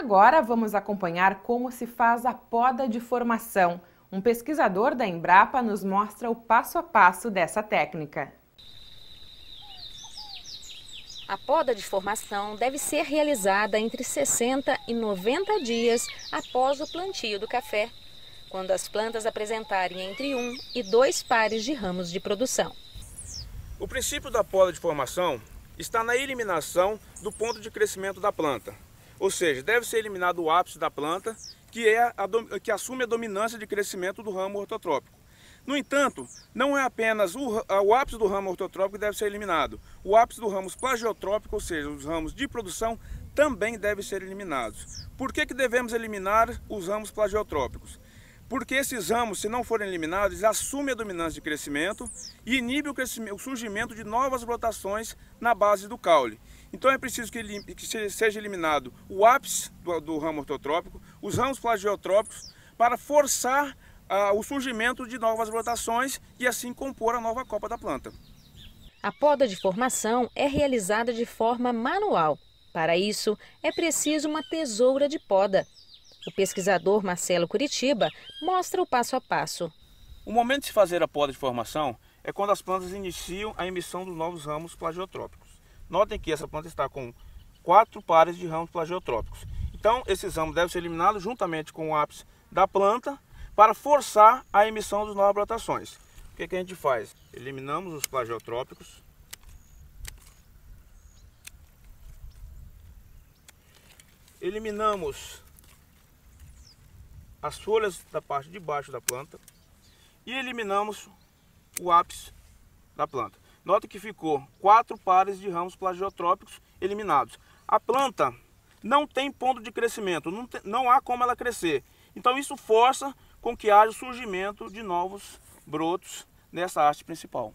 Agora vamos acompanhar como se faz a poda de formação. Um pesquisador da Embrapa nos mostra o passo a passo dessa técnica. A poda de formação deve ser realizada entre 60 e 90 dias após o plantio do café, quando as plantas apresentarem entre um e dois pares de ramos de produção. O princípio da poda de formação está na eliminação do ponto de crescimento da planta, ou seja, deve ser eliminado o ápice da planta, que, é a, que assume a dominância de crescimento do ramo ortotrópico. No entanto, não é apenas o, o, ápice do ramo ortotrópico que deve ser eliminado. O ápice do ramo plagiotrópico, ou seja, os ramos de produção, também deve ser eliminados. Por que, que devemos eliminar os ramos plagiotrópicos? porque esses ramos, se não forem eliminados, assumem a dominância de crescimento e inibem o, crescimento, o surgimento de novas brotações na base do caule. Então é preciso que, que seja eliminado o ápice do, do, ramo ortotrópico, os ramos plagiotrópicos, para forçar ah, o surgimento de novas brotações e assim compor a nova copa da planta. A poda de formação é realizada de forma manual. Para isso, é preciso uma tesoura de poda, o pesquisador Marcelo Curitiba mostra o passo a passo. O momento de fazer a poda de formação é quando as plantas iniciam a emissão dos novos ramos plagiotrópicos. Notem que essa planta está com quatro pares de ramos plagiotrópicos. Então, esses ramos devem ser eliminados juntamente com o ápice da planta para forçar a emissão das novas brotações. O que, é que a gente faz? Eliminamos os plagiotrópicos. Eliminamos as folhas da parte de baixo da planta e eliminamos o ápice da planta. Nota que ficou quatro pares de ramos plagiotrópicos eliminados. A planta não tem ponto de crescimento, não, tem, não há como ela crescer. Então isso força com que haja o surgimento de novos brotos nessa haste principal.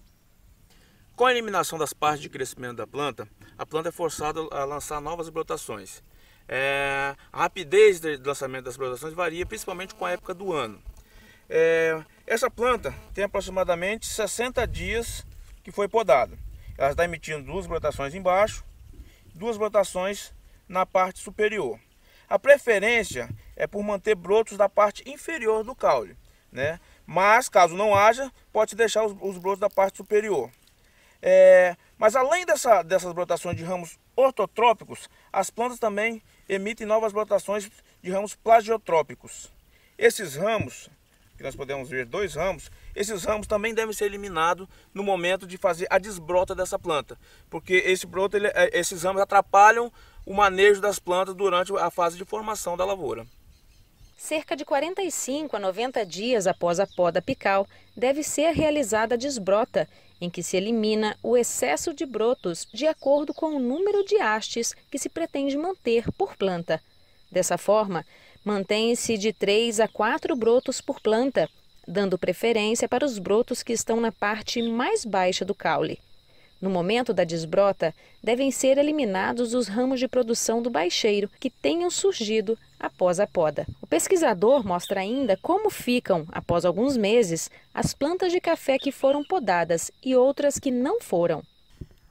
Com a eliminação das partes de crescimento da planta, a planta é forçada a lançar novas brotações. É, a rapidez do lançamento das brotações varia principalmente com a época do ano. É, essa planta tem aproximadamente 60 dias que foi podada. Ela está emitindo duas brotações embaixo, duas brotações na parte superior. A preferência é por manter brotos da parte inferior do caule, né? mas caso não haja, pode deixar os, os brotos da parte superior. É, mas além dessa, dessas brotações de ramos ortotrópicos, as plantas também emitem novas brotações de ramos plagiotrópicos. Esses ramos, que nós podemos ver dois ramos, esses ramos também devem ser eliminados no momento de fazer a desbrota dessa planta, porque esse broto, ele, é, esses ramos atrapalham o manejo das plantas durante a fase de formação da lavoura. Cerca de 45 a 90 dias após a poda apical, deve ser realizada a desbrota, em que se elimina o excesso de brotos de acordo com o número de hastes que se pretende manter por planta. Dessa forma, mantém-se de 3 a 4 brotos por planta, dando preferência para os brotos que estão na parte mais baixa do caule. No momento da desbrota, devem ser eliminados os ramos de produção do baixeiro que tenham surgido após a poda. O pesquisador mostra ainda como ficam, após alguns meses, as plantas de café que foram podadas e outras que não foram.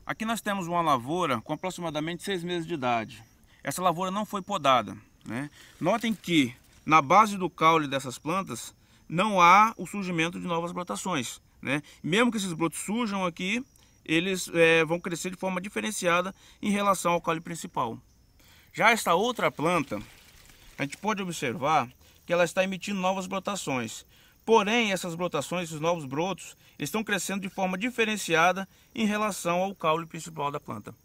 Aqui nós temos uma lavoura com aproximadamente seis meses de idade. Essa lavoura não foi podada. Né? Notem que na base do caule dessas plantas não há o surgimento de novas brotações. Né? Mesmo que esses brotos surjam aqui, eles é, vão crescer de forma diferenciada em relação ao caule principal. Já esta outra planta, a gente pode observar que ela está emitindo novas brotações. Porém, essas brotações, esses novos brotos, estão crescendo de forma diferenciada em relação ao caule principal da planta.